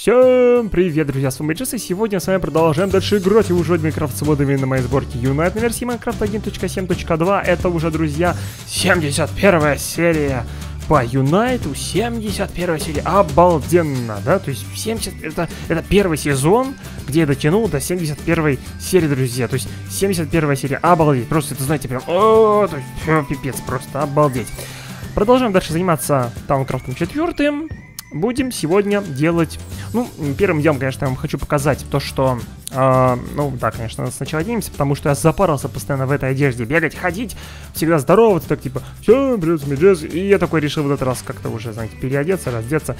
Всем привет, друзья, с вами Джесс, и сегодня с вами продолжаем дальше играть и уже Майнкрафт с водами на моей сборке Unite на версии Майнкрафт 1.7.2. Это уже, друзья, 71 серия по Юнайту, 71 серия, обалденно, да, то есть 70, это, это первый сезон, где я дотянул до 71 серии, друзья, то есть 71 серия, обалдеть, просто это, знаете, прям, о, то есть, пипец, просто обалдеть. Продолжаем дальше заниматься Таункрафтом четвертым будем сегодня делать... Ну, первым делом, конечно, я вам хочу показать то, что... Э, ну, да, конечно, сначала оденемся, потому что я запарился постоянно в этой одежде бегать, ходить, всегда здороваться, так типа, все, привет, медведь. И я такой решил в этот раз как-то уже, знаете, переодеться, раздеться.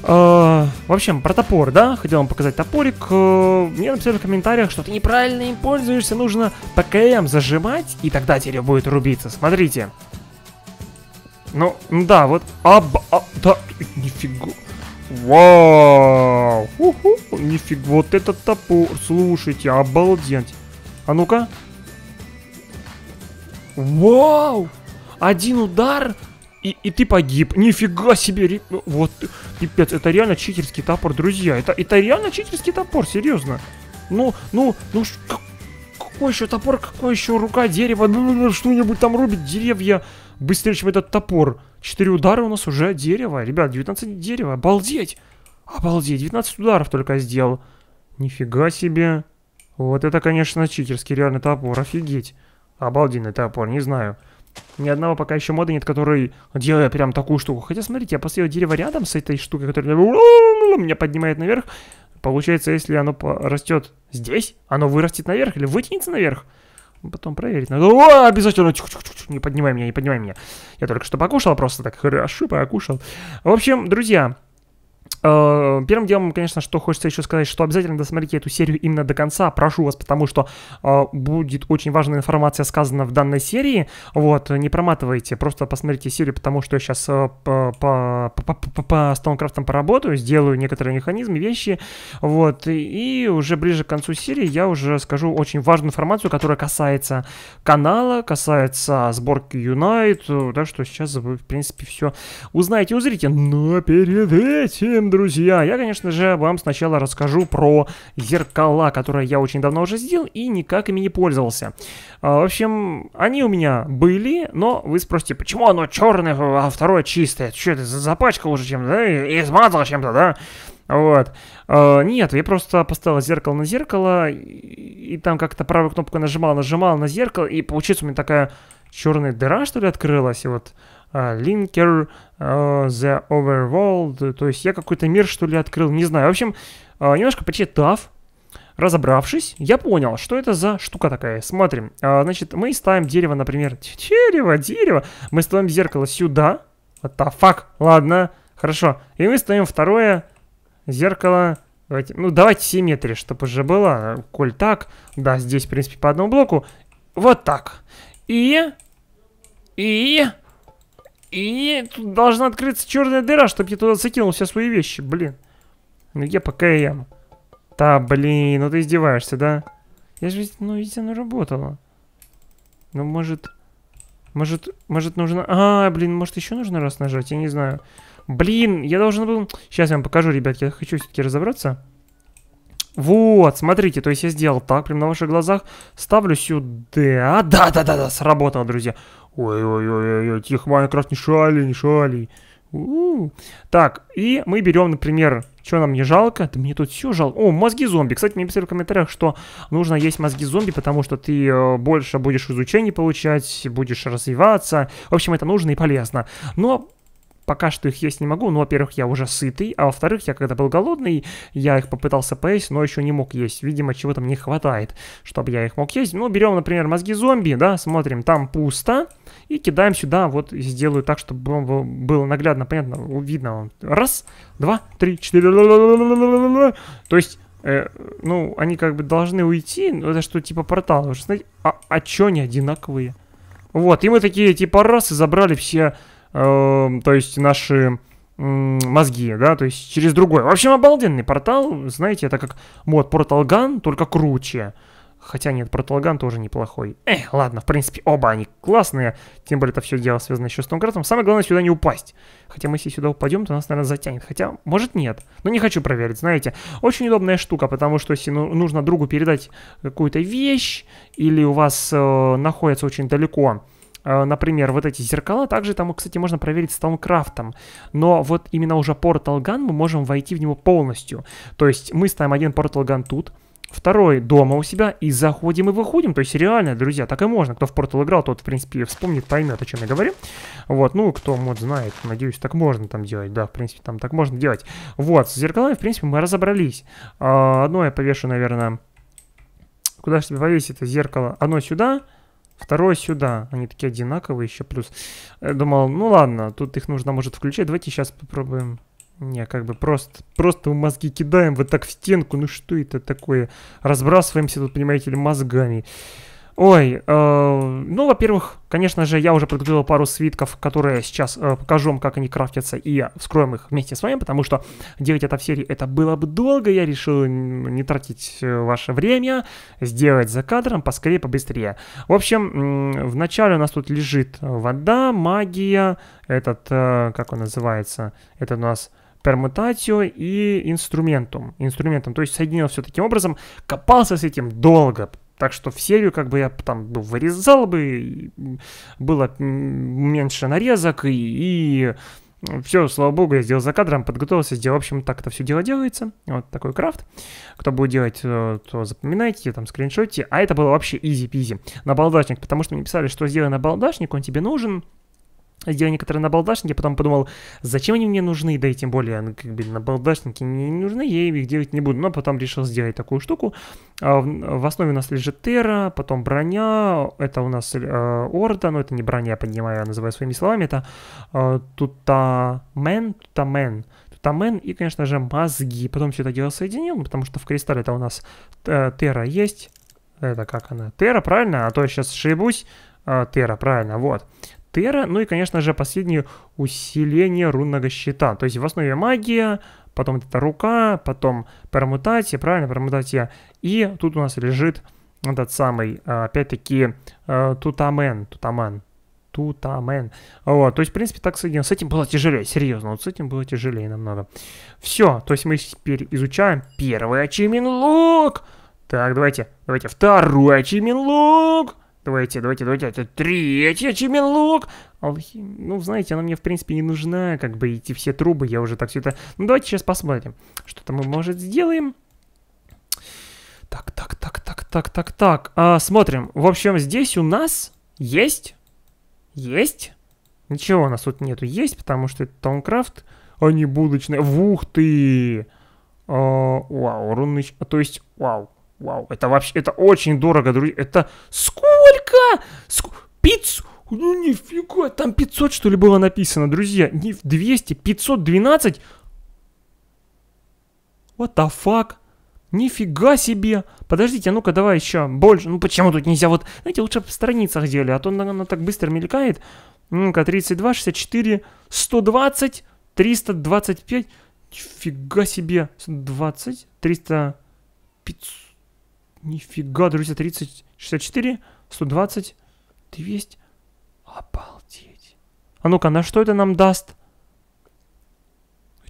Uh, в общем, про топор, да? Хотел вам показать топорик. Uh, мне написали в комментариях, что ты неправильно им пользуешься, нужно ПКМ зажимать, и тогда дерево будет рубиться. Смотрите. Ну, ну, да, вот аб... А, да, нифига. Вау! Уху, нифига, вот этот топор. Слушайте, обалдеть. А ну-ка. Вау! Один удар, и, и ты погиб. Нифига себе, вот, пипец, это реально читерский топор, друзья. Это, это реально читерский топор, серьезно. Ну, ну, ну, какой еще топор, какой еще рука, дерево, ну, ну, ну что-нибудь там рубит, деревья. Быстрее, чем этот топор. Четыре удара у нас уже дерево. Ребят, 19 дерева, обалдеть. Обалдеть, 19 ударов только сделал. Нифига себе. Вот это, конечно, читерский реально топор, офигеть. Обалденный топор, не знаю. Ни одного пока еще мода нет, который делает прям такую штуку. Хотя, смотрите, я поставил дерево рядом с этой штукой, которая меня поднимает наверх. Получается, если оно растет здесь, оно вырастет наверх или вытянется наверх. Потом проверить надо. О, обязательно. Тихо, тихо, тихо, не поднимай меня, не поднимай меня. Я только что покушал просто так. Хорошо покушал. В общем, друзья, Первым делом, конечно, что хочется еще сказать, что обязательно досмотрите эту серию именно до конца. Прошу вас, потому что будет очень важная информация сказана в данной серии. Вот, не проматывайте, просто посмотрите серию, потому что я сейчас по, по, по, по, по Стоункрафтам поработаю, сделаю некоторые механизмы, вещи. Вот, и, и уже ближе к концу серии я уже скажу очень важную информацию, которая касается канала, касается сборки Unite. Так что сейчас вы, в принципе, все узнаете и узрите. Но перед этим друзья! Я, конечно же, вам сначала расскажу про зеркала, которые я очень давно уже сделал и никак ими не пользовался. А, в общем, они у меня были, но вы спросите, почему оно черное, а второе чистое? Что это, за запачка уже чем-то, да? Измазал чем-то, да? Вот. А, нет, я просто поставил зеркало на зеркало, и там как-то правой кнопкой нажимал, нажимал на зеркало, и получится у меня такая черная дыра, что ли, открылась, и вот... Linker, а, э, The Overworld. То есть я какой-то мир, что ли, открыл, не знаю. В общем, э, немножко почитав, Разобравшись, я понял, что это за штука такая. Смотрим. А, значит, мы ставим дерево, например. Дерево, дерево. Мы ставим зеркало сюда. What the fuck? Ладно, хорошо. И мы ставим второе зеркало. Давайте, ну, давайте симметрия, чтобы уже было. Коль так. Да, здесь, в принципе, по одному блоку. Вот так. И... И... И тут должна открыться черная дыра, чтобы я туда закинул все свои вещи, блин. Ну я пока и ям. Да, блин, ну ты издеваешься, да? Я же, ну ведь оно работало. Ну может... Может, может нужно... А, блин, может еще нужно раз нажать, я не знаю. Блин, я должен был... Сейчас я вам покажу, ребят, я хочу все-таки разобраться. Вот, смотрите, то есть я сделал так, прям на ваших глазах. Ставлю сюда. Да-да-да-да, сработало, друзья. Ой-ой-ой, тихо, Майнкрафт, не шали, не шали. У-у-у. Так, и мы берем, например, что нам не жалко? Да мне тут все жалко. О, мозги зомби. Кстати, мне писали в комментариях, что нужно есть мозги зомби, потому что ты э, больше будешь изучений получать, будешь развиваться. В общем, это нужно и полезно. Но пока что их есть не могу. Ну, во-первых, я уже сытый, а во-вторых, я когда был голодный, я их попытался поесть, но еще не мог есть. Видимо, чего-то мне хватает, чтобы я их мог есть. Ну, берем, например, мозги зомби, да, смотрим, там пусто и кидаем сюда, вот сделаю так, чтобы было наглядно, понятно, видно. Раз, два, три, четыре. То есть, э, ну, они как бы должны уйти, но это что, типа порталы. Смотрите, а, а чё они одинаковые? Вот, и мы такие, типа, раз, и забрали все, э, то есть, наши мозги, да, то есть через другой. В общем, обалденный портал, знаете, это как мод Portal Gun, только круче. Хотя нет, протолган тоже неплохой. Эх, ладно, в принципе, оба они классные. Тем более это все дело связано еще с Тонкратом. Самое главное сюда не упасть. Хотя мы если сюда упадем, то нас, наверное, затянет. Хотя, может нет. Но не хочу проверить, знаете. Очень удобная штука, потому что если ну, нужно другу передать какую-то вещь, или у вас э, находится очень далеко э, например, вот эти зеркала, также там, кстати, можно проверить с сталкрафтом, но вот именно уже порталган мы можем войти в него полностью, то есть мы ставим один порталган тут, Второй дома у себя и заходим и выходим. То есть реально, друзья, так и можно. Кто в портал играл, тот, в принципе, вспомнит, поймет, о чем я говорю. Вот, ну, кто мод знает, надеюсь, так можно там делать. Да, в принципе, там так можно делать. Вот, с зеркалами, в принципе, мы разобрались. А, одно я повешу, наверное... Куда же тебе повесить это зеркало? Оно сюда... Второе сюда. Они такие одинаковые еще плюс. Я э, думал, ну ладно, тут их нужно, может, включать. Давайте сейчас попробуем. Не, как бы просто, просто мы мозги кидаем вот так в стенку. Ну что это такое? Разбрасываемся тут, понимаете ли, мозгами. Ой, э, ну, во-первых, конечно же, я уже подготовил пару свитков, которые сейчас э, покажу вам, как они крафтятся, и вскроем их вместе с вами, потому что делать это в серии это было бы долго, я решил не тратить э, ваше время, сделать за кадром поскорее, побыстрее. В общем, вначале у нас тут лежит вода, магия, этот, э, как он называется, это у нас пермутатио и инструментом. Инструментом, то есть соединил все таким образом, копался с этим долго, так что в серию как бы я там вырезал бы, было меньше нарезок и, и все, слава богу, я сделал за кадром, подготовился, сделал. В общем, так это все дело делается. Вот такой крафт. Кто будет делать, э, то запоминайте, там, скриншоте. А это было вообще изи-пизи. На балдашник, потому что мне писали, что сделай на балдашник, он тебе нужен сделал некоторые набалдашники, потом подумал, зачем они мне нужны, да и тем более, ну, как бы набалдашники не нужны, я их делать не буду, но потом решил сделать такую штуку. А, в основе у нас лежит Терра, потом броня, это у нас э, Орда, но это не броня, я понимаю, я называю своими словами, это э, Тутамен, Тутамен, Тутамен и, конечно же, мозги. Потом все это дело соединил, ну, потому что в кристалле это у нас э, Терра есть, это как она? Терра, правильно? А то я сейчас ошибусь. Терра, э, правильно, вот. Тера, ну и, конечно же, последнее усиление рунного щита. То есть в основе магия, потом это рука, потом промутатия, правильно, промутатия. И тут у нас лежит этот самый, а, опять-таки, а, тутамен, тутамен, тутамен. Вот, то есть, в принципе, так с этим, с этим было тяжелее, серьезно, вот с этим было тяжелее намного. Все, то есть мы теперь изучаем первый ачивмент лог. Так, давайте, давайте, второй ачивмент лог. Давайте, давайте, давайте. Это третья чемелок. Алхим... Ну, знаете, она мне, в принципе, не нужна. Как бы эти все трубы, я уже так все это... Ну, давайте сейчас посмотрим. Что-то мы, может, сделаем. Так, так, так, так, так, так, так. А, смотрим. В общем, здесь у нас есть... Есть. Ничего у нас тут нету. Есть, потому что это тонкрафт. а не будочная. Ух ты! А, вау, руныч... А, то есть, вау. Вау, это вообще, это очень дорого, друзья. Это сколько? Ск... Пиц... Ну нифига, там 500 что ли было написано, друзья. Не 200, 512. What the fuck? Нифига себе! Подождите, а ну-ка давай еще больше. Ну почему тут нельзя вот... Знаете, лучше в страницах делали, а то она, она так быстро мелькает. Ну-ка, 32, 64, 120, 325. Нифига себе! 20, 300, 500... Нифига, друзья, 30, 64, 120, 200. Обалдеть. А ну-ка, на что это нам даст?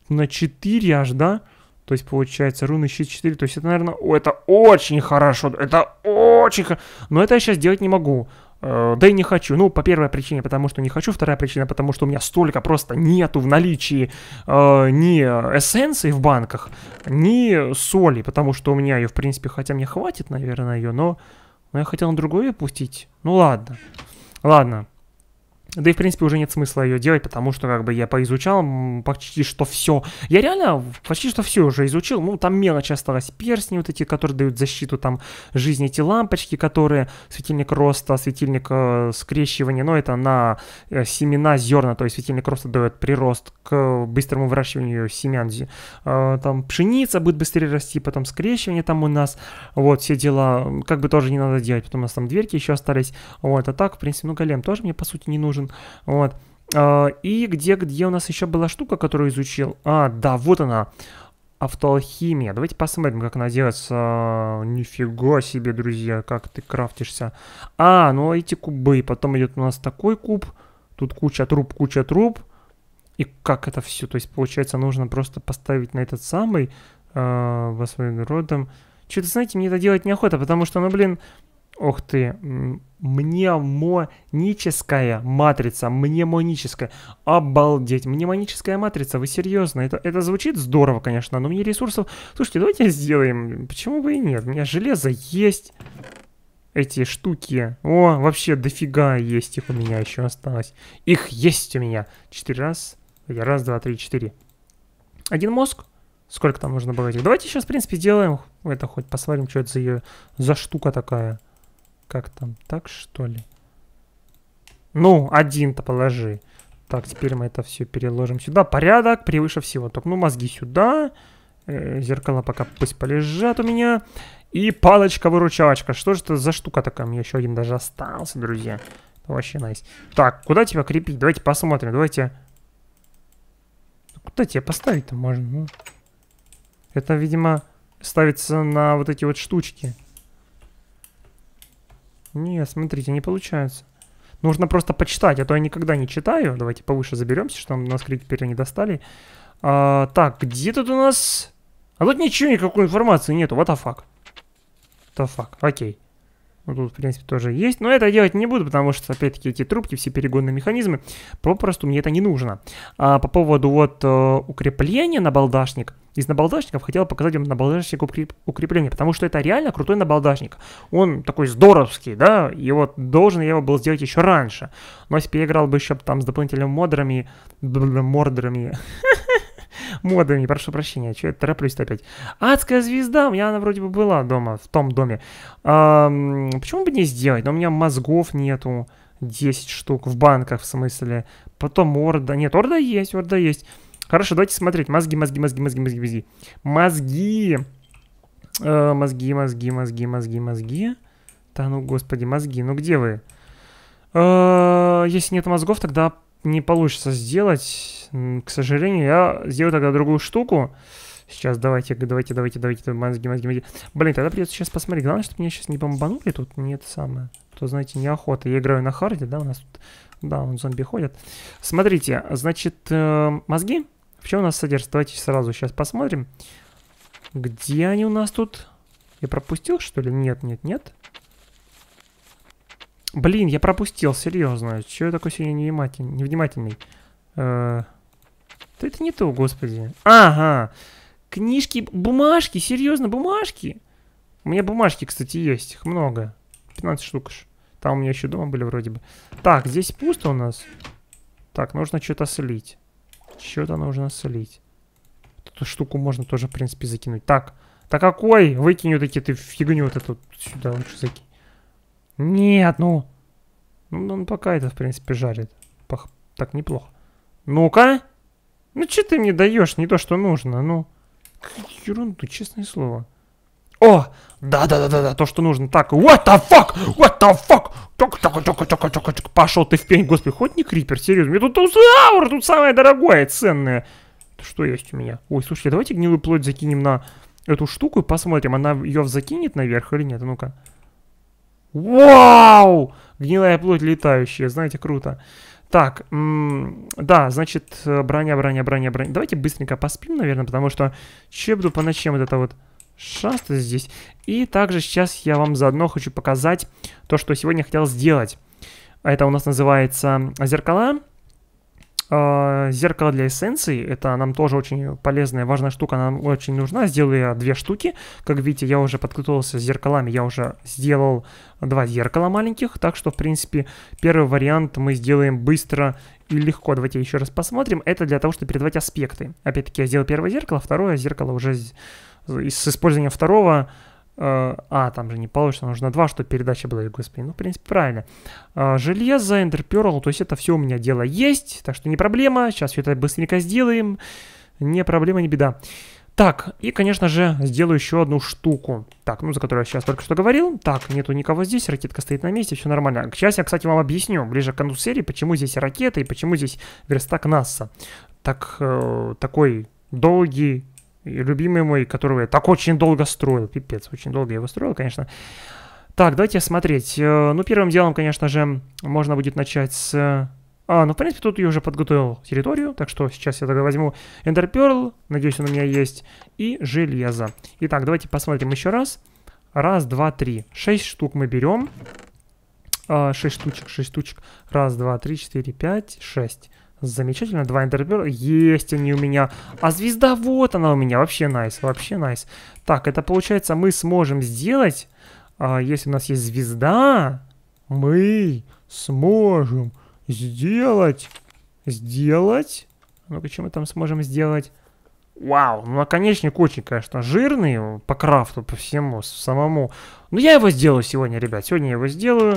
На 4 аж, да? То есть, получается, руны щит 4. То есть, это, наверное... О, это очень хорошо. Это очень хорошо. Но это я сейчас делать не могу. Э, да и не хочу. Ну, по первой причине, потому что не хочу. Вторая причина, потому что у меня столько просто нету в наличии э, ни эссенции в банках, ни соли. Потому что у меня ее, в принципе, хотя мне хватит, наверное, ее, но, но я хотел на другое пустить. Ну, ладно. Ладно. Да и, в принципе, уже нет смысла ее делать, потому что, как бы, я поизучал почти что все. Я реально почти что все уже изучил. Ну, там мелочи осталась. Перстни вот эти, которые дают защиту, там, жизни эти лампочки, которые... Светильник роста, светильник э, скрещивания. Но это на э, семена, зерна. То есть светильник роста дает прирост к быстрому выращиванию семян. Э, там пшеница будет быстрее расти, потом скрещивание там у нас. Вот, все дела как бы тоже не надо делать. Потом у нас там дверки еще остались. Вот, а так, в принципе, ну, голем тоже мне, по сути, не нужен нужен. Вот. А, и где, где у нас еще была штука, которую изучил? А, да, вот она. Автоалхимия. Давайте посмотрим, как она делается. А, нифига себе, друзья, как ты крафтишься. А, ну эти кубы. Потом идет у нас такой куб. Тут куча труб, куча труб. И как это все? То есть, получается, нужно просто поставить на этот самый э, а, во своим родом. Что-то, знаете, мне это делать неохота, потому что, ну, блин, Ох ты, мнемоническая матрица, мнемоническая. Обалдеть, мнемоническая матрица, вы серьезно? Это, это звучит здорово, конечно, но мне ресурсов... Слушайте, давайте сделаем, почему бы и нет? У меня железо есть, эти штуки. О, вообще дофига есть их у меня еще осталось. Их есть у меня. Четыре раз, раз, два, три, четыре. Один мозг. Сколько там нужно было этих? Давайте сейчас, в принципе, сделаем это хоть, посмотрим, что это за, ее, за штука такая. Как там, так что ли? Ну, один-то положи. Так, теперь мы это все переложим сюда. Порядок превыше всего. Так, ну, мозги сюда. Э, зеркала пока пусть полежат у меня. И палочка-выручалочка. Что же это за штука такая? У меня еще один даже остался, друзья. Это вообще найс. Так, куда тебя крепить? Давайте посмотрим. Давайте... Ну, куда тебя поставить-то можно? Ну? Это, видимо, ставится на вот эти вот штучки. Не, смотрите, не получается. Нужно просто почитать, а то я никогда не читаю. Давайте повыше заберемся, что нас крик теперь не достали. А, так, где тут у нас... А тут ничего, никакой информации нету. What the fuck? What the fuck? Окей. Ну, тут, в принципе, тоже есть. Но это я делать не буду, потому что, опять-таки, эти трубки, все перегонные механизмы, попросту мне это не нужно. А, по поводу вот э, укрепления на балдашник. Из набалдашников хотел показать вам набалдашник укреп... укрепления, потому что это реально крутой набалдашник. Он такой здоровский, да, и вот должен я его был сделать еще раньше. Но если бы я играл бы еще там с дополнительными модерами, мордерами, модами, прошу прощения, что я тороплюсь-то опять. Адская звезда, у меня она вроде бы была дома, в том доме. А, почему бы не сделать? Но у меня мозгов нету, 10 штук, в банках в смысле. Потом орда, нет, орда есть, орда есть. Хорошо, давайте смотреть. Мозги, мозги, мозги, мозги, мозги, мозги. Мозги. Э, мозги, мозги, мозги, мозги, мозги. Да ну, господи, мозги, ну где вы? Э, если нет мозгов, тогда не получится сделать, к сожалению. Я сделаю тогда другую штуку. Сейчас давайте, давайте, давайте, давайте, мозги, мозги, мозги. Блин, тогда придется сейчас посмотреть. Главное, чтобы меня сейчас не бомбанули тут. Не это самое. А то, знаете, неохота. Я играю на харде, да, у нас тут... Да, он зомби ходят. Смотрите, значит, э, мозги. В чем у нас содержится? Давайте сразу сейчас посмотрим. Где они у нас тут? Я пропустил, что ли? Нет, нет, нет. Блин, я пропустил, серьезно. Че я такой сегодня невниматель... невнимательный? Э -э да это не то, господи. Ага. Книжки, бумажки, серьезно, бумажки. У меня бумажки, кстати, есть. Их много. 15 штук. ж. Там у меня еще дома были вроде бы. Так, здесь пусто у нас. Так, нужно что-то слить. Что-то нужно слить. Эту штуку можно тоже, в принципе, закинуть. Так, так какой? Выкинь вот эти ты фигню вот эту сюда лучше закинь. Нет, ну... Ну, он ну, пока это, в принципе, жарит. Пах... Так, неплохо. Ну-ка! Ну, что ты мне даешь? Не то, что нужно, ну... Ерунду, честное слово. О! Да-да-да-да-да, то, что нужно. Так, what the fuck? What the fuck? Только, только, только, только, только, только. Пошел ты в пень, господи, хоть не крипер, серьезно. Мне тут тут аура, тут самое дорогое, ценное. Что есть у меня? Ой, слушайте, давайте гнилую плоть закинем на эту штуку и посмотрим, она ее закинет наверх или нет. А ну-ка. Вау! Гнилая плоть летающая, знаете, круто. Так, да, значит, э, броня, броня, броня, броня. Давайте быстренько поспим, наверное, потому что че буду по ночам вот это вот шастать здесь. И также сейчас я вам заодно хочу показать то, что сегодня хотел сделать. Это у нас называется зеркала. А, зеркало для эссенции, это нам тоже очень полезная, важная штука, нам очень нужна. Сделаю я две штуки. Как видите, я уже подготовился с зеркалами, я уже сделал два зеркала маленьких, так что, в принципе, первый вариант мы сделаем быстро и легко. Давайте еще раз посмотрим. Это для того, чтобы передавать аспекты. Опять-таки, я сделал первое зеркало, второе зеркало уже с использованием второго Э, а, там же не получится, нужно два, чтобы передача была, господи, ну, в принципе, правильно. Э, Железо, интерперл, ну, то есть это все у меня дело есть, так что не проблема, сейчас все это быстренько сделаем, не проблема, не беда. Так, и, конечно же, сделаю еще одну штуку. Так, ну, за которую я сейчас только что говорил. Так, нету никого здесь, ракетка стоит на месте, все нормально. Сейчас я, кстати, вам объясню ближе к концу серии, почему здесь ракета и почему здесь верстак НАСА. Так, э, такой долгий и любимый мой, которого я так очень долго строил. Пипец, очень долго я его строил, конечно. Так, давайте смотреть. Э, ну, первым делом, конечно же, можно будет начать с... А, ну, в принципе, тут я уже подготовил территорию, так что сейчас я тогда возьму Ender надеюсь, он у меня есть, и железо. Итак, давайте посмотрим еще раз. Раз, два, три. Шесть штук мы берем. А, шесть штучек, шесть штучек. Раз, два, три, четыре, пять, шесть. Замечательно, два эндербера. Есть они у меня. А звезда вот она у меня. Вообще найс, вообще найс. Так, это получается мы сможем сделать, а, если у нас есть звезда, мы сможем сделать, сделать. А ну-ка, чем мы там сможем сделать? Вау, ну наконечник очень, конечно, жирный по крафту, по всему, самому. Но ну, я его сделаю сегодня, ребят, сегодня я его сделаю.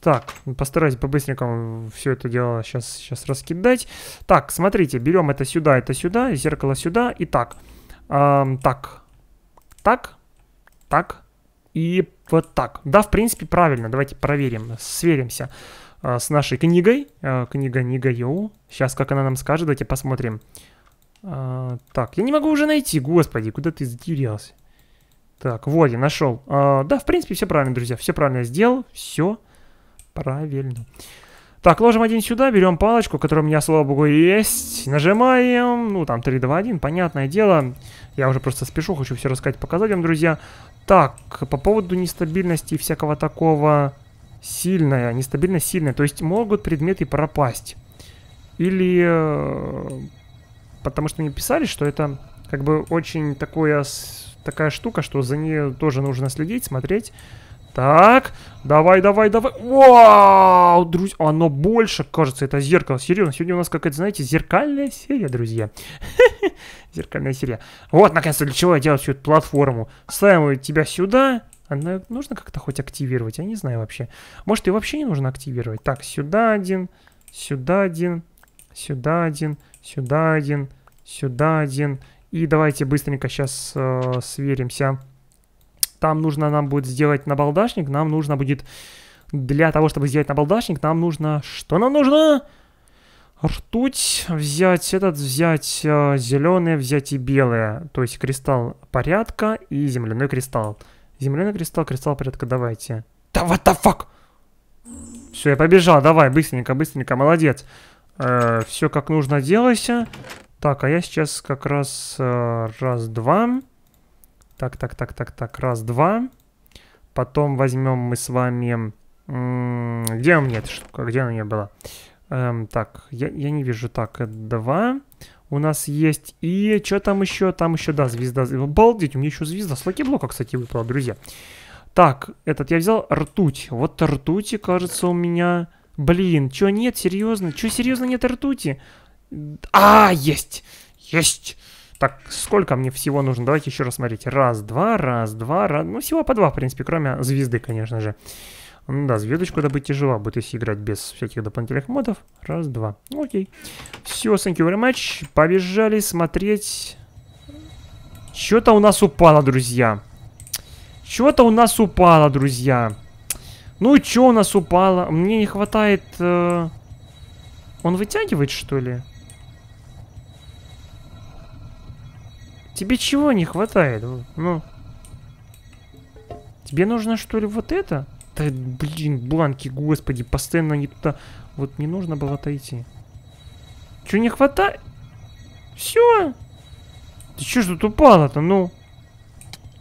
Так, постараюсь по-быстренькому все это дело сейчас, сейчас раскидать. Так, смотрите, берем это сюда, это сюда, зеркало сюда, и так. Эм, так, так, так и вот так. Да, в принципе, правильно. Давайте проверим, сверимся э, с нашей книгой. Э, книга Нигайоу. Сейчас, как она нам скажет, давайте посмотрим. Э, так, я не могу уже найти, господи, куда ты затерялся? Так, вот я нашел. Э, да, в принципе, все правильно, друзья, все правильно сделал, все Правильно. Так, ложим один сюда, берем палочку, которая у меня, слава богу, есть. Нажимаем. Ну, там 3, 2, 1, понятное дело. Я уже просто спешу, хочу все рассказать, показать вам, друзья. Так, по поводу нестабильности и всякого такого... Сильная, нестабильность сильная. То есть могут предметы пропасть. Или... Э, потому что мне писали, что это как бы очень такое, такая штука, что за ней тоже нужно следить, смотреть. Так, давай, давай, давай. Вау, друзья, оно больше, кажется, это зеркало. Серьезно, сегодня у нас какая-то, знаете, зеркальная серия, друзья. Зеркальная серия. Вот, наконец-то, для чего я делал всю эту платформу. Ставим тебя сюда. Она нужно как-то хоть активировать? Я не знаю вообще. Может, и вообще не нужно активировать. Так, сюда один, сюда один, сюда один, сюда один, сюда один. И давайте быстренько сейчас э, сверимся там нужно нам будет сделать набалдашник, нам нужно будет... Для того, чтобы сделать набалдашник, нам нужно... Что нам нужно? Ртуть, взять этот, взять э, зеленое, взять и белое. То есть кристалл порядка и земляной кристалл. Земляной кристалл, кристалл порядка, давайте. Да what the fuck? Все, я побежал, давай, быстренько, быстренько, молодец. Э, все как нужно делайся. Так, а я сейчас как раз э, раз-два... Так, так, так, так, так, раз, два. Потом возьмем мы с вами... Где у меня эта штука? Где она у меня была? Эм, так, я, я не вижу. Так, два у нас есть. И что там еще? Там еще, да, звезда. Обалдеть, у меня еще звезда с лакиблока, кстати, выпала, друзья. Так, этот я взял ртуть. Вот ртути, кажется, у меня... Блин, что нет, серьезно? Что серьезно нет ртути? А, есть! Есть! Так, сколько мне всего нужно? Давайте еще раз смотреть. Раз, два, раз, два, раз. Ну, всего по два, в принципе, кроме звезды, конечно же. Ну да, звездочку добыть тяжело а будет, если играть без всяких дополнительных модов. Раз, два. Ну, окей. Все, thank you very much. Побежали смотреть. Что-то у нас упало, друзья. Что-то у нас упало, друзья. Ну, что у нас упало? Мне не хватает... Э... Он вытягивает, что ли? Тебе чего не хватает? Ну. Тебе нужно, что ли, вот это? Да, блин, бланки, господи, постоянно не туда. Вот не нужно было отойти. Чего не хватает? Все. Ты что ж тут упала-то, ну?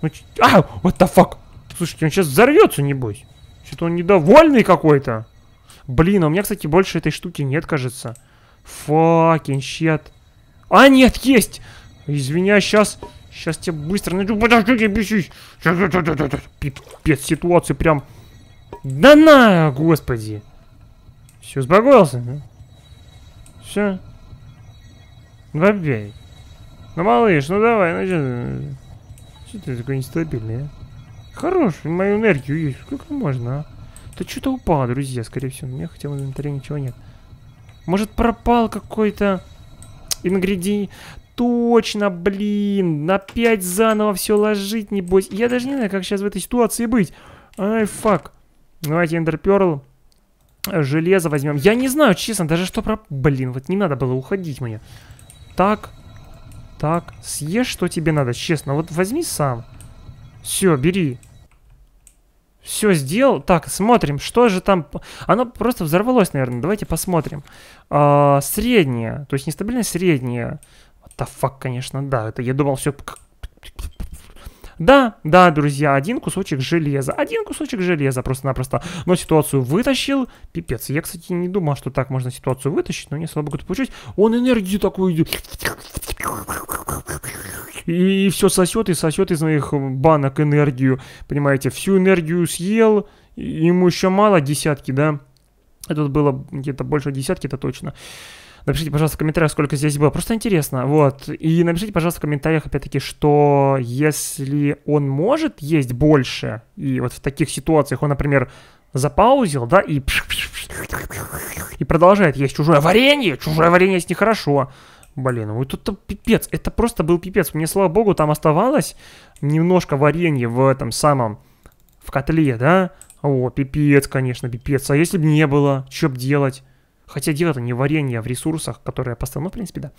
ну ч... А, what the fuck? Слушайте, он сейчас взорвется, небось. Что-то он недовольный какой-то. Блин, а у меня, кстати, больше этой штуки нет, кажется. Факин щет. А, нет, есть! Извиняюсь, сейчас... А сейчас тебе быстро найду. Подожди, не бесись. Пипец, ситуация прям... Да на, господи. Все, успокоился? Да? Все. Вопей. Ну, ну, малыш, ну давай, ну что... Что ты такой нестабильный, а? Хорош, мою энергию есть. Сколько можно, а? Да что-то упало, друзья, скорее всего. У меня хотя бы в инвентаре ничего нет. Может, пропал какой-то ингредиент? точно, блин. на Опять заново все ложить, небось. Я даже не знаю, как сейчас в этой ситуации быть. Ай, фак. Давайте Ender э, Железо возьмем. Я не знаю, честно, даже что про... Блин, вот не надо было уходить мне. Так. Так. Съешь, что тебе надо, честно. Вот возьми сам. Все, бери. Все сделал. Так, смотрим, что же там... Оно просто взорвалось, наверное. Давайте посмотрим. А, среднее. То есть нестабильность средняя. Да фак, конечно, да. Это я думал все... Да, да, друзья, один кусочек железа. Один кусочек железа просто-напросто. Но ситуацию вытащил. Пипец. Я, кстати, не думал, что так можно ситуацию вытащить, но не слабо как-то получить. Он энергию такую идет. И, и все сосет и сосет из моих банок энергию. Понимаете, всю энергию съел. Ему еще мало, десятки, да? Это было где-то больше десятки, это точно. Напишите, пожалуйста, в комментариях, сколько здесь было. Просто интересно, вот. И напишите, пожалуйста, в комментариях, опять-таки, что если он может есть больше, и вот в таких ситуациях он, например, запаузил, да, и... И продолжает есть чужое варенье. Чужое варенье есть нехорошо. Блин, ну это пипец. Это просто был пипец. Мне, слава богу, там оставалось немножко варенья в этом самом... В котле, да? О, пипец, конечно, пипец. А если бы не было, что бы делать? Хотя дело-то не варенье, а в ресурсах, которые я Ну, в принципе, да.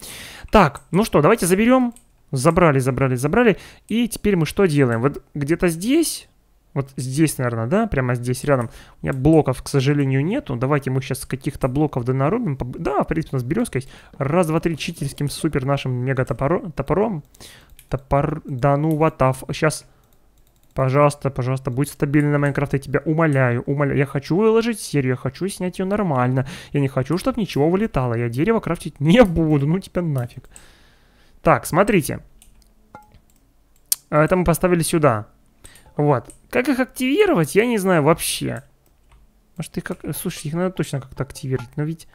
Так, ну что, давайте заберем. Забрали, забрали, забрали. И теперь мы что делаем? Вот где-то здесь... Вот здесь, наверное, да, прямо здесь рядом. У меня блоков, к сожалению, нету. Давайте мы сейчас каких-то блоков донарубим. Да, в принципе, у нас березка есть. Раз, два, три, читерским супер нашим мега топором. Топор... Да ну, ватав. Сейчас Пожалуйста, пожалуйста, будь стабильный Майнкрафт, я тебя умоляю, умоляю. Я хочу выложить серию, я хочу снять ее нормально. Я не хочу, чтобы ничего вылетало. Я дерево крафтить не буду, ну тебя нафиг. Так, смотрите. А, это мы поставили сюда. Вот. Как их активировать, я не знаю вообще. Может их как... Слушай, их надо точно как-то активировать, но ведь...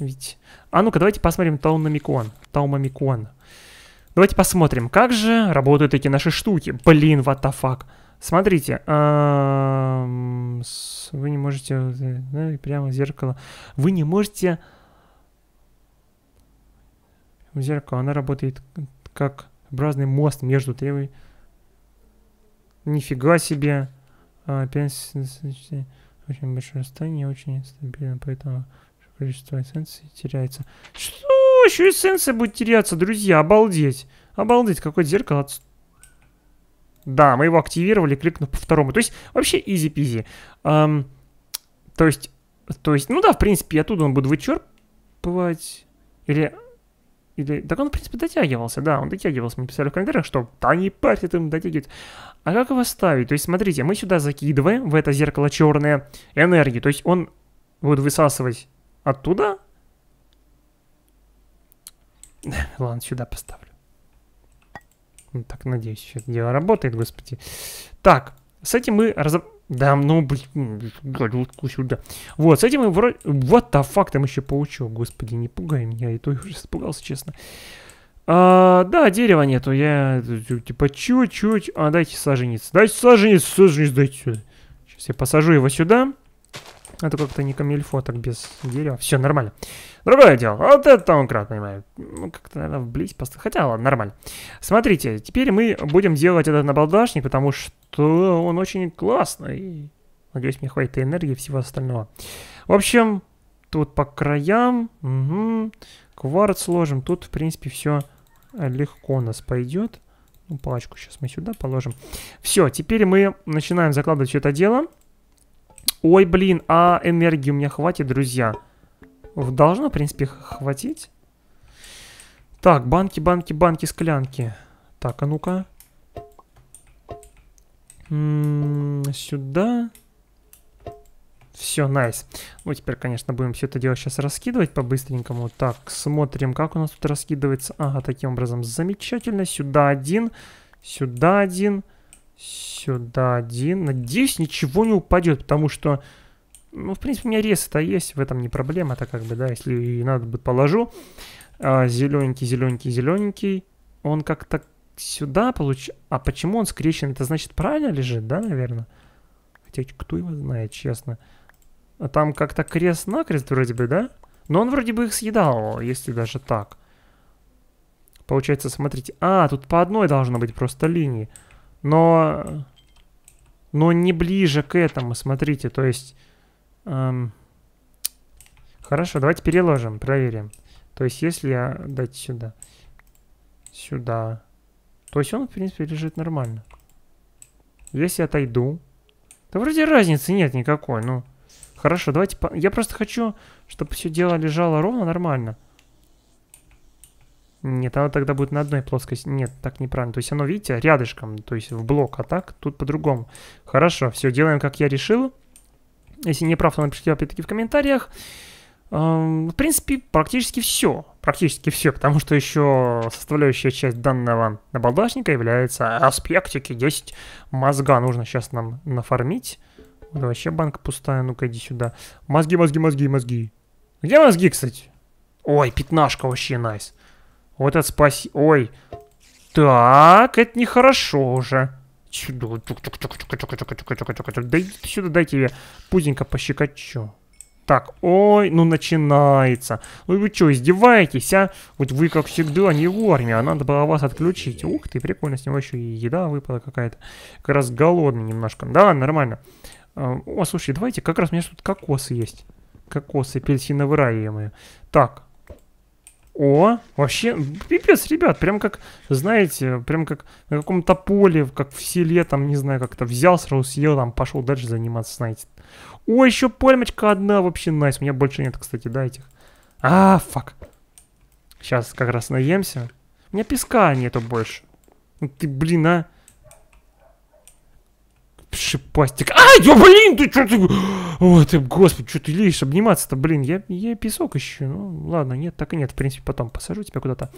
Ведь... А ну-ка, давайте посмотрим Таунамикон. Таумамикон. Таумамикон. Давайте посмотрим, как же работают эти наши штуки. Блин, what the fuck. Смотрите, вы не можете... Прямо зеркало. Вы не можете... Зеркало, оно работает как образный мост между требованиями. Нифига себе. А, очень большое расстояние, очень стабильно, поэтому количество эссенций теряется. Что? еще и сенсы будет теряться, друзья. Обалдеть. Обалдеть, какое зеркало Да, мы его активировали, кликнув по второму. То есть, вообще изи-пизи. Эм, то есть, то есть, ну да, в принципе, оттуда он будет вычерпывать. Или... Или... Так он, в принципе, дотягивался, да, он дотягивался. Мне писали в комментариях, что да не парит им дотягивает. А как его ставить? То есть, смотрите, мы сюда закидываем, в это зеркало черное, энергию. То есть он будет высасывать оттуда Ладно, сюда поставлю. Ну, так, надеюсь, сейчас дело работает, господи. Так, с этим мы разоб... Да, ну, блин, гадюшку сюда. Вот, с этим мы вроде... Вот, the а fuck, там еще паучок, господи, не пугай меня, я то я уже испугался, честно. А, да, дерева нету, я, типа, чуть-чуть... А, дайте саженец, дайте саженец, саженец, дайте сюда. Сейчас я посажу его сюда. Это а как-то не камильфо, так без дерева. Все нормально. Другое дело. Вот это он крат, понимаю. Ну, как-то, наверное, вблизь просто. Хотя, ладно, нормально. Смотрите, теперь мы будем делать этот набалдашник, потому что он очень классный. Надеюсь, мне хватит энергии и всего остального. В общем, тут по краям. Угу. Кварц сложим. Тут, в принципе, все легко у нас пойдет. Ну, палочку сейчас мы сюда положим. Все, теперь мы начинаем закладывать все это дело. Ой, блин, а энергии у меня хватит, друзья? Должно, в принципе, хватить. Так, банки, банки, банки, склянки. Так, а ну-ка. М-м, сюда. Все, найс. Ну, теперь, конечно, будем все это дело сейчас раскидывать по-быстренькому. Так, смотрим, как у нас тут раскидывается. Ага, таким образом, замечательно. Сюда один, сюда один. Сюда один. Сюда один. Надеюсь, ничего не упадет, потому что... Ну, в принципе, у меня ресы-то есть, в этом не проблема, это как бы, да, если и надо бы положу. А, зелененький, зелененький, зелененький. Он как-то сюда получ... А почему он скрещен? Это значит, правильно лежит, да, наверное? Хотя кто его знает, честно. А там как-то крест-накрест вроде бы, да? Но он вроде бы их съедал, если даже так. Получается, смотрите. А, тут по одной должно быть просто линии но, но не ближе к этому, смотрите, то есть... Эм, хорошо, давайте переложим, проверим. То есть если я дать сюда, сюда, то есть он, в принципе, лежит нормально. Если я отойду... Да вроде разницы нет никакой, ну... Хорошо, давайте... По... Я просто хочу, чтобы все дело лежало ровно, нормально. Нет, оно тогда будет на одной плоскости. Нет, так неправильно. То есть оно, видите, рядышком, то есть в блок, а так тут по-другому. Хорошо, все, делаем, как я решил. Если не прав, то напишите опять-таки в комментариях. Эм, в принципе, практически все. Практически все, потому что еще составляющая часть данного набалдашника является аспектики 10 мозга. Нужно сейчас нам нафармить. Вот вообще банка пустая, ну-ка иди сюда. Мозги, мозги, мозги, мозги. Где мозги, кстати? Ой, пятнашка вообще найс. Вот это спаси... Ой. Так, это нехорошо уже. Сюда. Ну, дай сюда, дай тебе пузенько пощекочу. Так, ой, ну начинается. Ну вы что, издеваетесь, а? Вот вы, как всегда, не вовремя, а надо было вас отключить. Ух ты, прикольно, с него еще и еда выпала какая-то. Как раз голодный немножко. Да, нормально. А, о, слушай, давайте, как раз у меня тут кокосы есть. Кокосы апельсиново-раемые. Так, о, вообще, пипец, ребят, прям как, знаете, прям как на каком-то поле, как в селе, там, не знаю, как-то взял, сразу съел, там, пошел дальше заниматься, знаете. О, еще пальмочка одна, вообще, найс, у меня больше нет, кстати, да, этих. А, фак. Сейчас как раз наемся. У меня песка нету больше. Ну ты, блин, а шипастик. А, я, блин, ты что ты... О, ты, господи, что ты лезешь обниматься-то, блин, я, я песок ищу. Ну, ладно, нет, так и нет, в принципе, потом посажу тебя куда-то.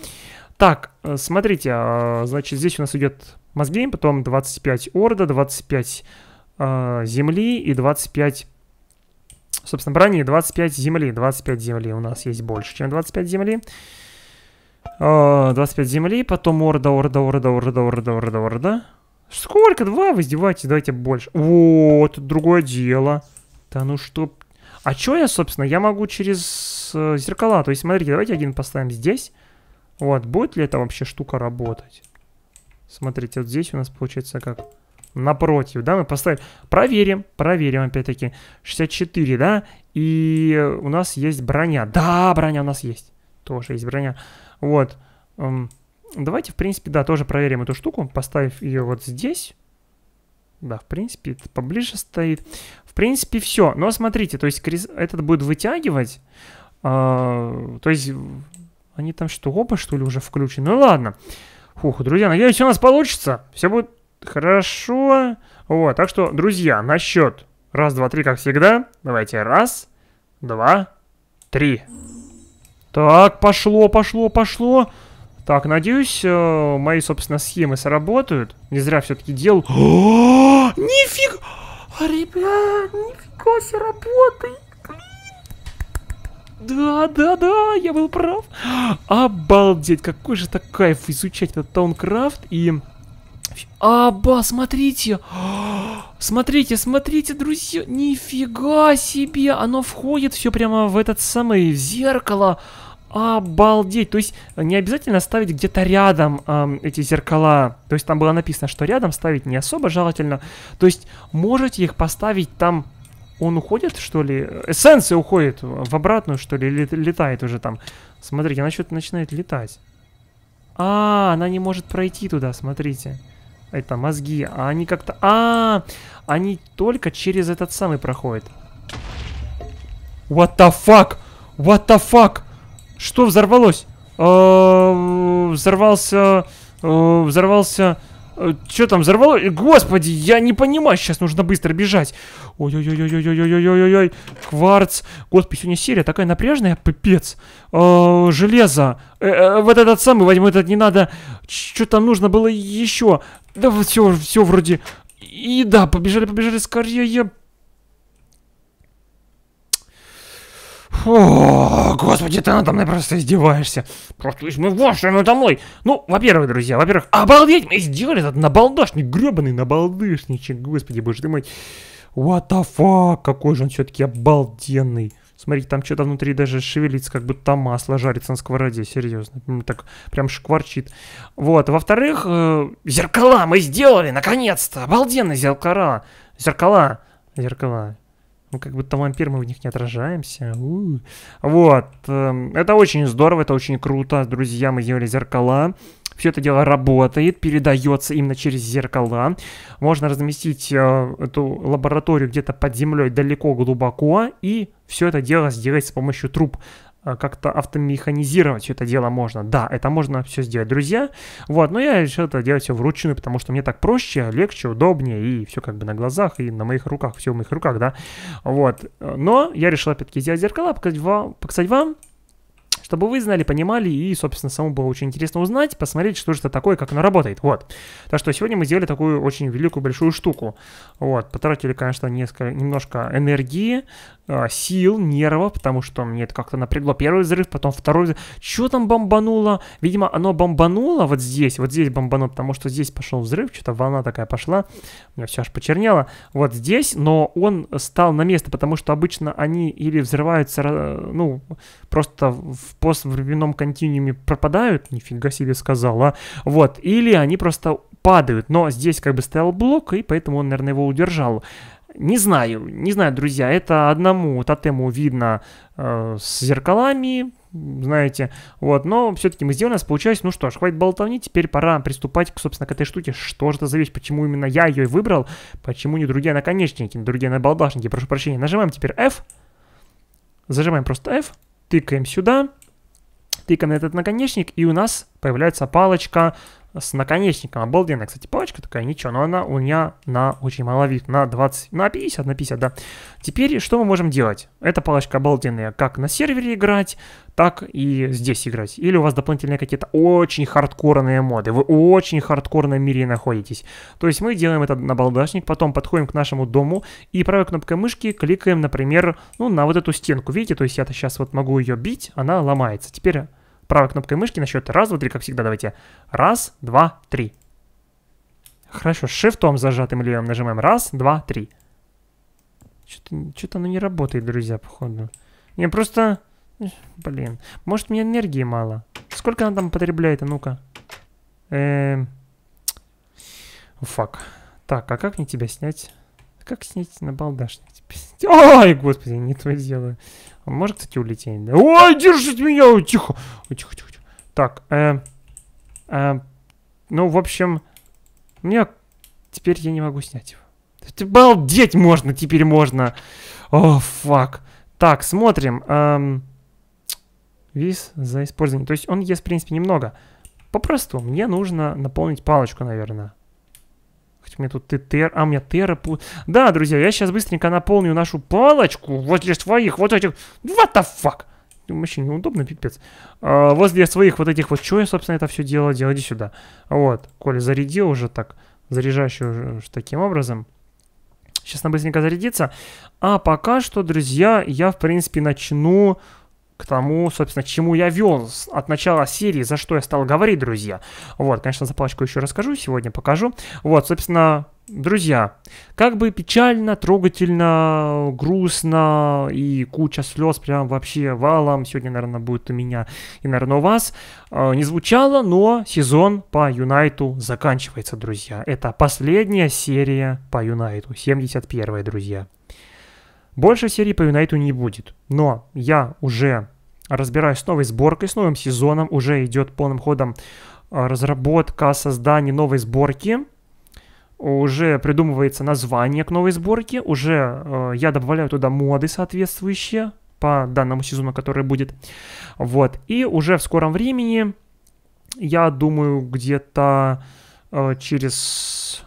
Так, э, смотрите, а, значит, здесь у нас идет мозгейм, потом 25 орда, 25 э, земли и 25... Собственно, брони 25 земли, 25 земли у нас есть больше, чем 25 земли. 25 э, земли, потом орда, орда, орда, орда, орда, орда, орда, орда. Сколько? Два? Вы издеваетесь, давайте больше. О, это другое дело. Да ну что... А что я, собственно, я могу через э, зеркала? То есть, смотрите, давайте один поставим здесь. Вот, будет ли эта вообще штука работать? Смотрите, вот здесь у нас получается как? Напротив, да, мы поставим. Проверим, проверим опять-таки. 64, да? И у нас есть броня. Да, броня у нас есть. Тоже есть броня. Вот. Эм, Давайте, в принципе, да, тоже проверим эту штуку, поставив ее вот здесь. Да, в принципе, это поближе стоит. В принципе, все. Но смотрите, то есть этот будет вытягивать. Э, то есть они там что, оба, что ли, уже включены? Ну ладно. Фух, друзья, надеюсь, у нас получится. Все будет хорошо. Вот, так что, друзья, на счет. Раз, два, три, как всегда. Давайте раз, два, три. Так, пошло, пошло, пошло. Так, надеюсь, э, мои, собственно, схемы сработают. Не зря все-таки делал... Нифиг! А, ребят, нифига себе работает! Да, да, да, я был прав. Обалдеть, какой же это кайф изучать этот таункрафт и... оба. смотрите! Смотрите, смотрите, друзья! Нифига себе! Оно входит все прямо в этот самый в зеркало. Обалдеть! То есть э, не обязательно ставить где-то рядом эм, эти зеркала. То есть там было написано, что рядом ставить не особо желательно. То есть можете их поставить там... Он уходит, что ли? Эссенция уходит в обратную, что ли? Или летает уже там? Смотрите, она что-то начинает летать. А, она не может пройти туда, смотрите. Это мозги. А они как-то... А, они только через этот самый проходят. What the fuck? What the fuck? Что взорвалось? Э, взорвался... Э, взорвался... Э, Что там взорвалось? Господи, я не понимаю, сейчас нужно быстро бежать. Ой-ой-ой-ой-ой-ой-ой-ой-ой. Кварц. Господи, сегодня серия такая напряжная, пипец. железо. вот этот самый, возьму этот не надо. Что там нужно было еще? Да все, все вроде. И да, побежали, побежали скорее. Фу, господи, ты надо мной просто издеваешься. Просто видишь мы на домой. Ну, во-первых, друзья, во-первых, обалдеть, мы сделали этот набалдашник, гребаный набалдышничек, господи, боже ты мой. What the fuck, какой же он все-таки обалденный. Смотрите, там что-то внутри даже шевелится, как будто там масло жарится на сковороде, серьезно. Ну, так прям шкварчит. Вот, во-вторых, э, зеркала мы сделали, наконец-то, обалденные зеркала. Зеркала, зеркала, ну, как будто вампир, мы в них не отражаемся. У-у-у. Вот. Эм, это очень здорово, это очень круто. Друзья, мы делали зеркала. Все это дело работает, передается именно через зеркала. Можно разместить э, эту лабораторию где-то под землей далеко, глубоко, и все это дело сделать с помощью труб. Э, как-то автомеханизировать это дело можно. Да, это можно все сделать, друзья. Вот, но я решил это делать все вручную, потому что мне так проще, легче, удобнее, и все как бы на глазах, и на моих руках, все в моих руках, да. Вот, но я решил опять-таки сделать зеркала, показать вам, показать вам чтобы вы знали, понимали, и, собственно, самому было очень интересно узнать, посмотреть, что же это такое, как оно работает. Вот. Так что сегодня мы сделали такую очень великую большую штуку. Вот. Потратили, конечно, несколько, немножко энергии, Э, сил, нервов, потому что мне это как-то напрягло первый взрыв, потом второй взрыв. Что там бомбануло? Видимо, оно бомбануло вот здесь, вот здесь бомбануло, потому что здесь пошел взрыв, что-то волна такая пошла, у меня все аж почернело. Вот здесь, но он стал на место, потому что обычно они или взрываются, ну, просто в поствременном континууме пропадают, нифига себе сказал, а, вот, или они просто падают, но здесь как бы стоял блок, и поэтому он, наверное, его удержал. Не знаю, не знаю, друзья, это одному тотему видно э, с зеркалами, знаете, вот, но все-таки мы сделали, у нас получилось, ну что ж, хватит болтовни, теперь пора приступать, к, собственно, к этой штуке, что же это за вещь, почему именно я ее выбрал, почему не другие наконечники, другие набалдашники, прошу прощения, нажимаем теперь F, зажимаем просто F, тыкаем сюда, тыкаем на этот наконечник, и у нас появляется палочка с наконечником. Обалденная, кстати, палочка такая, ничего, но она у меня на очень маловик, на 20, на 50, на 50, да. Теперь что мы можем делать? Эта палочка обалденная, как на сервере играть, так и здесь играть. Или у вас дополнительные какие-то очень хардкорные моды, вы очень хардкорном мире находитесь. То есть мы делаем этот набалдашник, потом подходим к нашему дому и правой кнопкой мышки кликаем, например, ну, на вот эту стенку. Видите, то есть я-то сейчас вот могу ее бить, она ломается. Теперь правой кнопкой мышки на счет раз, два, три, как всегда, давайте. Раз, два, три. Хорошо, шифтом зажатым левым нажимаем. Раз, два, три. Что-то оно не работает, друзья, походу. Я просто... Блин. Может, мне энергии мало? Сколько она там потребляет, а ну-ка? Эм... Фак. Так, а как мне тебя снять? Как снять на балдашник? Ой, господи, не то делаю. Он а может, кстати, улететь? Да? Ой, держите меня! Ой, тихо! Ой, тихо, тихо, тихо. Так, э, э, ну, в общем, мне теперь я не могу снять его. Балдеть можно, теперь можно. О, фак. Так, смотрим. Эм, виз за использование. То есть он ест, в принципе, немного. Попросту, мне нужно наполнить палочку, наверное. Хоть у меня тут ТТР... А, у меня Терра... Да, друзья, я сейчас быстренько наполню нашу палочку возле своих вот этих... What the fuck? Вообще неудобно, пипец. А, возле своих вот этих вот... Что я, собственно, это все делал? Делайте сюда. Вот. Коля зарядил уже так. Заряжающий уже таким образом. Сейчас она быстренько зарядится. А пока что, друзья, я, в принципе, начну к тому, собственно, к чему я вел от начала серии, за что я стал говорить, друзья. Вот, конечно, за еще расскажу, сегодня покажу. Вот, собственно, друзья, как бы печально, трогательно, грустно и куча слез прям вообще валом, сегодня, наверное, будет у меня и, наверное, у вас, а, не звучало, но сезон по Юнайту заканчивается, друзья. Это последняя серия по Юнайту, 71 друзья. Больше серий по Юнайту не будет, но я уже разбираюсь с новой сборкой, с новым сезоном, уже идет полным ходом а, разработка, создание новой сборки, уже придумывается название к новой сборке, уже э, я добавляю туда моды соответствующие по данному сезону, который будет. Вот, и уже в скором времени, я думаю, где-то э, через,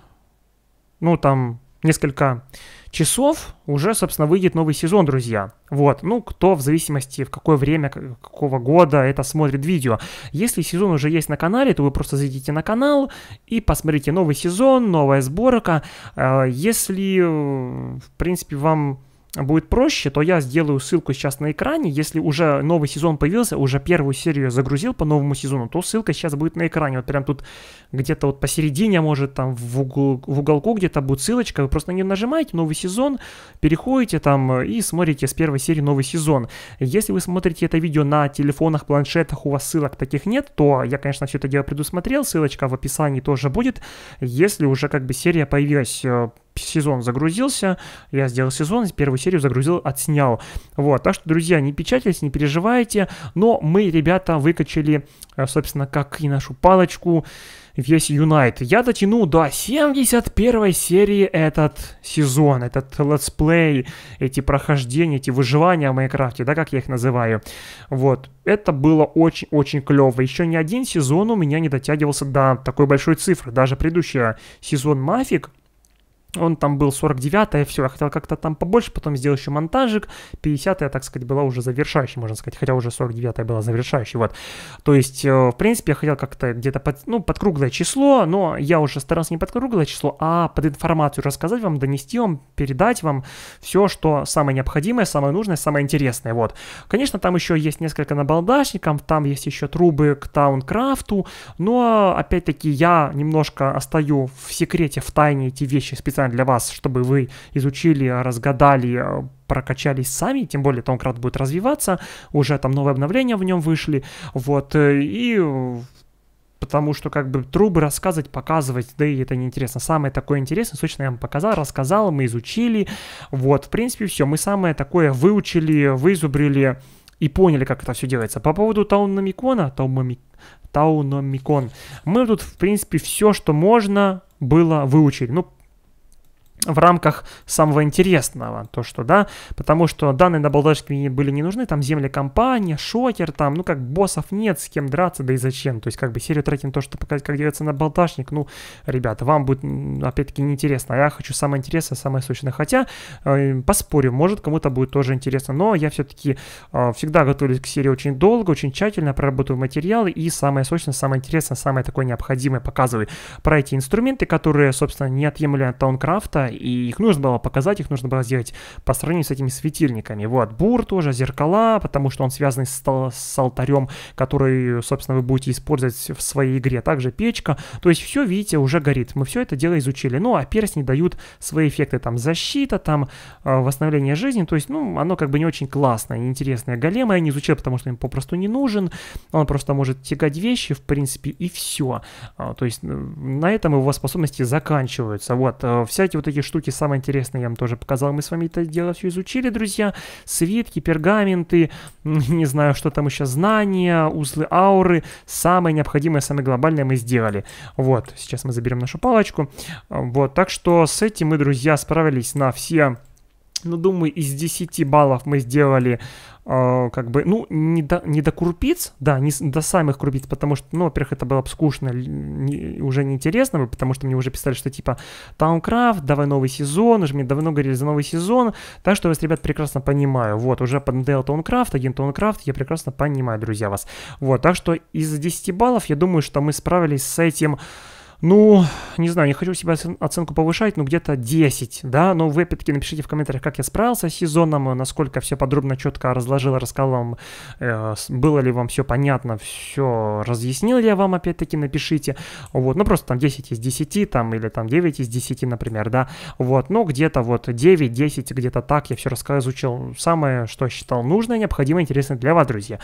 ну, там, несколько часов уже, собственно, выйдет новый сезон, друзья. Вот, ну, кто в зависимости, в какое время, какого года это смотрит видео. Если сезон уже есть на канале, то вы просто зайдите на канал и посмотрите новый сезон, новая сборка. Э, если, э, в принципе, вам будет проще, то я сделаю ссылку сейчас на экране. Если уже новый сезон появился, уже первую серию загрузил по новому сезону, то ссылка сейчас будет на экране. Вот прям тут где-то вот посередине, может, там в, угол, в уголку где-то будет ссылочка. Вы просто на нее нажимаете, новый сезон, переходите там э, и смотрите с первой серии новый сезон. Если вы смотрите это видео на телефонах, планшетах, у вас ссылок таких нет, то я, конечно, все это дело предусмотрел. Ссылочка в описании тоже будет, если уже как бы серия появилась э, сезон загрузился, я сделал сезон, первую серию загрузил, отснял. Вот, так что, друзья, не печатайтесь, не переживайте, но мы, ребята, выкачали, э, собственно, как и нашу палочку, весь Юнайт. Я дотяну до 71 серии этот сезон, этот летсплей, эти прохождения, эти выживания в Майнкрафте, да, как я их называю. Вот, это было очень-очень клево. Еще ни один сезон у меня не дотягивался до такой большой цифры. Даже предыдущий сезон Мафик он там был 49-е, все, я хотел как-то там побольше, потом сделал еще монтажик, 50-е, так сказать, была уже завершающей, можно сказать, хотя уже 49-е была завершающей, вот. То есть, э, в принципе, я хотел как-то где-то под, ну, под круглое число, но я уже старался не под круглое число, а под информацию рассказать вам, донести вам, передать вам все, что самое необходимое, самое нужное, самое интересное, вот. Конечно, там еще есть несколько набалдашников, там есть еще трубы к Таункрафту, но, опять-таки, я немножко остаю в секрете, в тайне эти вещи специально специально для вас, чтобы вы изучили, а, разгадали, а, прокачались сами, тем более Тонкрат будет развиваться, уже там новые обновления в нем вышли, вот, э, и потому что как бы трубы рассказывать, показывать, да и это неинтересно. Самое такое интересное, сочно я вам показал, рассказал, мы изучили, вот, в принципе, все, мы самое такое выучили, вызубрили и поняли, как это все делается. По поводу Тауномикона, Тауномик... Тауномикон, мы тут, в принципе, все, что можно было выучили. Ну, в рамках самого интересного, то что, да, потому что данные на балдашке мне были не нужны, там земли компания, шокер, там, ну как боссов нет, с кем драться, да и зачем, то есть как бы серию тратим то, что показать, как делается на балдашник, ну, ребята, вам будет, опять-таки, неинтересно, а я хочу самое интересное, самое сущное, хотя, э, поспорю, может, кому-то будет тоже интересно, но я все-таки э, всегда готовлюсь к серии очень долго, очень тщательно, проработаю материалы и самое сущное, самое интересное, самое такое необходимое показываю про эти инструменты, которые, собственно, не неотъемлемы от таункрафта и их нужно было показать, их нужно было сделать по сравнению с этими светильниками. Вот, бур тоже, зеркала, потому что он связан с, с алтарем, который, собственно, вы будете использовать в своей игре. Также печка, то есть все, видите, уже горит. Мы все это дело изучили. Ну, а перстни дают свои эффекты, там, защита, там, э, восстановление жизни, то есть, ну, оно как бы не очень классное, неинтересное. Голема я не изучил, потому что им попросту не нужен, он просто может тягать вещи, в принципе, и все. А, то есть, на этом его способности заканчиваются. Вот, э, вся эти вот эти такие штуки самые интересные я вам тоже показал. Мы с вами это дело все изучили, друзья. Свитки, пергаменты, не знаю, что там еще, знания, узлы ауры. Самое необходимое, самое глобальное мы сделали. Вот, сейчас мы заберем нашу палочку. Вот, так что с этим мы, друзья, справились на все... Ну, думаю, из 10 баллов мы сделали а, как бы, ну, не до, не до крупиц, да, не до самых крупиц, потому что, ну, во-первых, это было бы скучно, не, уже неинтересно, потому что мне уже писали, что типа Таункрафт, давай новый сезон, уже мне давно говорили за новый сезон, так что я вас, ребят, прекрасно понимаю. Вот, уже поднадоел Таункрафт, один Таункрафт, я прекрасно понимаю, друзья, вас. Вот, так что из 10 баллов, я думаю, что мы справились с этим ну, не знаю, не хочу себя оценку повышать, но где-то 10, да, но вы опять-таки напишите в комментариях, как я справился с сезоном, насколько все подробно, четко разложил, рассказал вам, э, было ли вам все понятно, все разъяснил ли я вам, опять-таки напишите, вот, ну просто там 10 из 10, там, или там 9 из 10, например, да, вот, ну где-то вот 9, 10, где-то так я все рассказал, изучил самое, что считал нужное, необходимое, интересное для вас, друзья.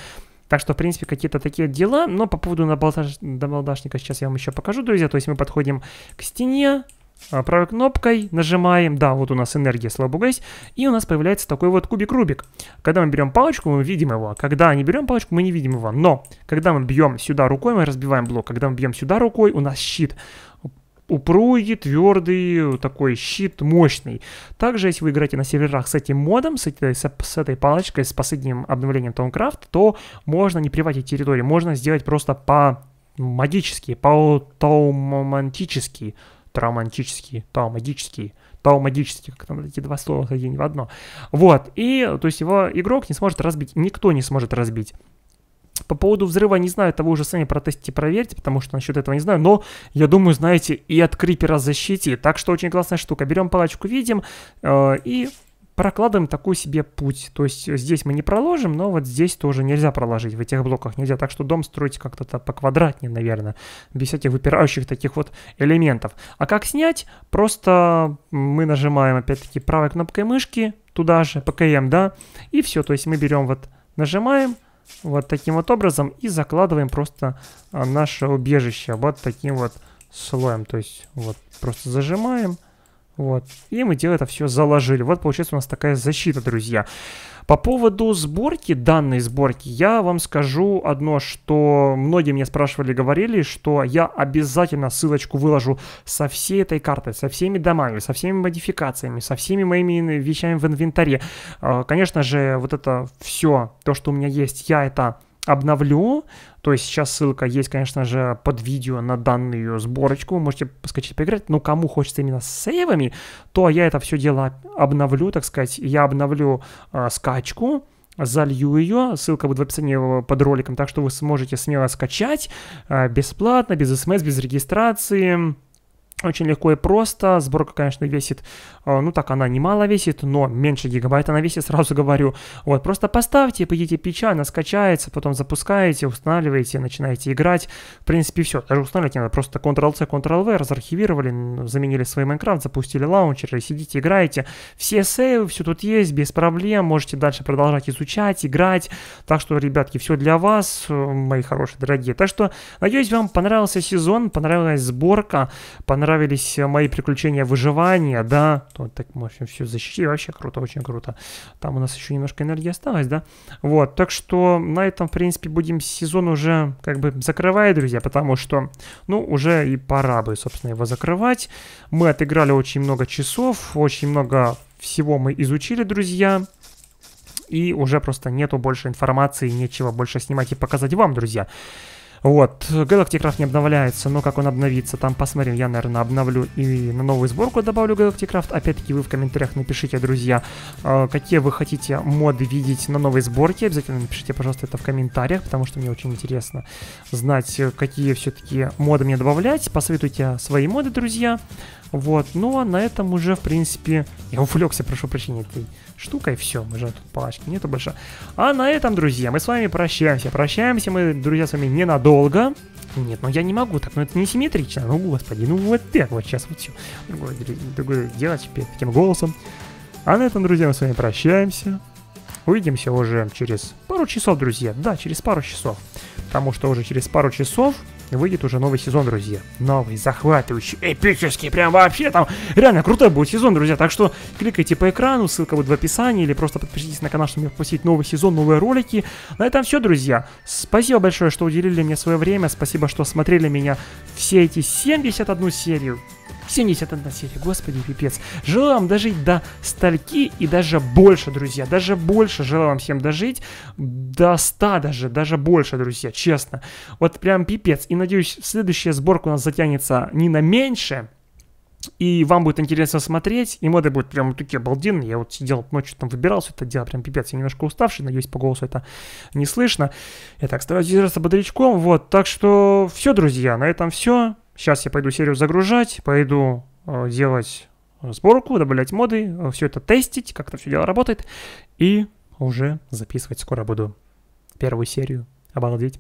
Так что, в принципе, какие-то такие дела. Но по поводу набалдаш... набалдашника сейчас я вам еще покажу, друзья. То есть мы подходим к стене, а, правой кнопкой нажимаем, да, вот у нас энергия, слава богу, есть, и у нас появляется такой вот кубик-рубик. Когда мы берем палочку, мы видим его, когда не берем палочку, мы не видим его, но когда мы бьем сюда рукой, мы разбиваем блок, когда мы бьем сюда рукой, у нас щит упругий, твердый, такой щит мощный. Также, если вы играете на серверах с этим модом, с этой, с, с этой палочкой, с последним обновлением Тонкрафт, то можно не приватить территорию, можно сделать просто по магические, по таумантические, травматические, таумагические, таумагические, как там эти два слова один в одно. Вот, и то есть его игрок не сможет разбить, никто не сможет разбить. По поводу взрыва не знаю, того уже сами протестите, проверьте, потому что насчет этого не знаю, но я думаю, знаете, и от крипера защите, так что очень классная штука. Берем палочку, видим, э, и прокладываем такой себе путь. То есть здесь мы не проложим, но вот здесь тоже нельзя проложить, в этих блоках нельзя. Так что дом строить как-то так поквадратнее, наверное, без этих выпирающих таких вот элементов. А как снять? Просто мы нажимаем опять-таки правой кнопкой мышки туда же, ПКМ, да, и все. То есть мы берем вот, нажимаем, вот таким вот образом и закладываем просто а, наше убежище вот таким вот слоем. То есть вот просто зажимаем вот. И мы дело это все заложили. Вот получается у нас такая защита, друзья. По поводу сборки, данной сборки, я вам скажу одно, что многие меня спрашивали, говорили, что я обязательно ссылочку выложу со всей этой картой, со всеми домами, со всеми модификациями, со всеми моими вещами в инвентаре. Э, конечно же, вот это все, то, что у меня есть, я это обновлю. То есть сейчас ссылка есть, конечно же, под видео на данную сборочку. Вы можете поскочить поиграть. Но кому хочется именно с сейвами, то я это все дело обновлю, так сказать. Я обновлю э, скачку залью ее, ссылка будет в описании под роликом, так что вы сможете смело скачать а, бесплатно, без смс, без регистрации, очень легко и просто. Сборка, конечно, весит, э, ну так она немало весит, но меньше гигабайта она весит, сразу говорю. Вот, просто поставьте, пойдите печа, она скачается, потом запускаете, устанавливаете, начинаете играть. В принципе, все. Даже устанавливать не надо, просто Ctrl-C, Ctrl-V, разархивировали, заменили свой Minecraft, запустили лаунчер и сидите, играете. Все сейвы, все тут есть, без проблем, можете дальше продолжать изучать, играть. Так что, ребятки, все для вас, э, мои хорошие, дорогие. Так что, надеюсь, вам понравился сезон, понравилась сборка, понравилось понравились э, мои приключения выживания, да, то так мы вообще все защитили, вообще круто, очень круто. Там у нас еще немножко энергии осталось, да. Вот, так что на этом, в принципе, будем сезон уже как бы закрывать, друзья, потому что, ну, уже и пора бы, собственно, его закрывать. Мы отыграли очень много часов, очень много всего мы изучили, друзья и уже просто нету больше информации, нечего больше снимать и показать вам, друзья. Вот, Galaxy Craft не обновляется, но как он обновится, там посмотрим, я, наверное, обновлю и на новую сборку добавлю Galaxy Craft. Опять-таки вы в комментариях напишите, друзья, э, какие вы хотите моды видеть на новой сборке, обязательно напишите, пожалуйста, это в комментариях, потому что мне очень интересно знать, э, какие все-таки моды мне добавлять, посоветуйте свои моды, друзья. Вот, ну а на этом уже, в принципе, я увлекся, прошу прощения, этой штукой, все, мы же тут палочки нету больше. А на этом, друзья, мы с вами прощаемся, прощаемся мы, друзья, с вами ненадолго. Нет, ну я не могу так, ну это не симметрично, ну господи, ну вот так вот сейчас вот все. Другое, другое дело теперь таким голосом. А на этом, друзья, мы с вами прощаемся. Увидимся уже через пару часов, друзья. Да, через пару часов. Потому что уже через пару часов выйдет уже новый сезон, друзья. Новый, захватывающий, эпический, прям вообще там реально крутой будет сезон, друзья. Так что кликайте по экрану, ссылка будет в описании, или просто подпишитесь на канал, чтобы не пропустить новый сезон, новые ролики. На этом все, друзья. Спасибо большое, что уделили мне свое время, спасибо, что смотрели меня все эти 71 серию. 71 серия, господи, пипец. Желаю вам дожить до стальки и даже больше, друзья, даже больше желаю вам всем дожить, до 100 даже, даже больше, друзья, честно. Вот прям пипец. И надеюсь, следующая сборка у нас затянется не на меньше, и вам будет интересно смотреть, и моды будут прям такие обалденные. Я вот сидел ночью там выбирался это дело, прям пипец, я немножко уставший, надеюсь, по голосу это не слышно. Я так стараюсь держаться бодрячком, вот, так что все, друзья, на этом все. Сейчас я пойду серию загружать, пойду э, делать э, сборку, добавлять моды, э, все это тестить, как это все дело работает, и уже записывать скоро буду первую серию. Обалдеть.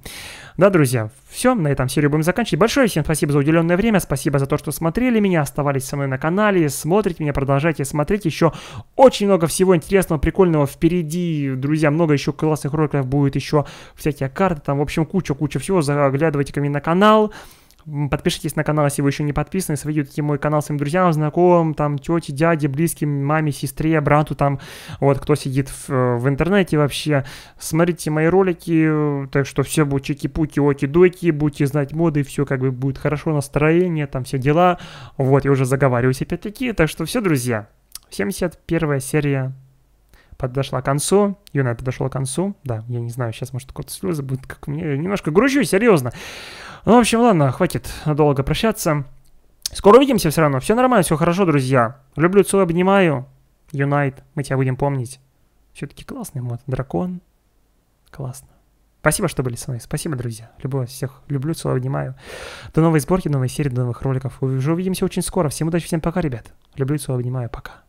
Да, друзья, все, на этом серию будем заканчивать. Большое всем спасибо за уделенное время, спасибо за то, что смотрели меня, оставались со мной на канале, смотрите меня, продолжайте смотреть. Еще очень много всего интересного, прикольного впереди, друзья, много еще классных роликов будет, еще всякие карты, там, в общем, куча-куча всего. Заглядывайте ко мне на канал, Подпишитесь на канал, если вы еще не подписаны, советуйте мой канал своим друзьям, знакомым, там, тете, дяде, близким, маме, сестре, брату, там, вот, кто сидит в, э, в интернете вообще. Смотрите мои ролики, э, так что все будет чики-пуки, оки-доки, будете знать моды, все как бы будет хорошо, настроение, там, все дела. Вот, я уже заговариваюсь опять-таки, так что все, друзья, 71 серия подошла к концу, Юна подошла к концу, да, я не знаю, сейчас, может, какой-то слезы будут, как мне, немножко грущу, серьезно, ну, в общем, ладно, хватит долго прощаться. Скоро увидимся все равно. Все нормально, все хорошо, друзья. Люблю, целую, обнимаю. Юнайт, мы тебя будем помнить. Все-таки классный мод. Дракон. Классно. Спасибо, что были со мной. Спасибо, друзья. Люблю вас всех. Люблю, целую, обнимаю. До новой сборки, новой серии, до новых роликов. Уже увидимся очень скоро. Всем удачи, всем пока, ребят. Люблю, целую, обнимаю. Пока.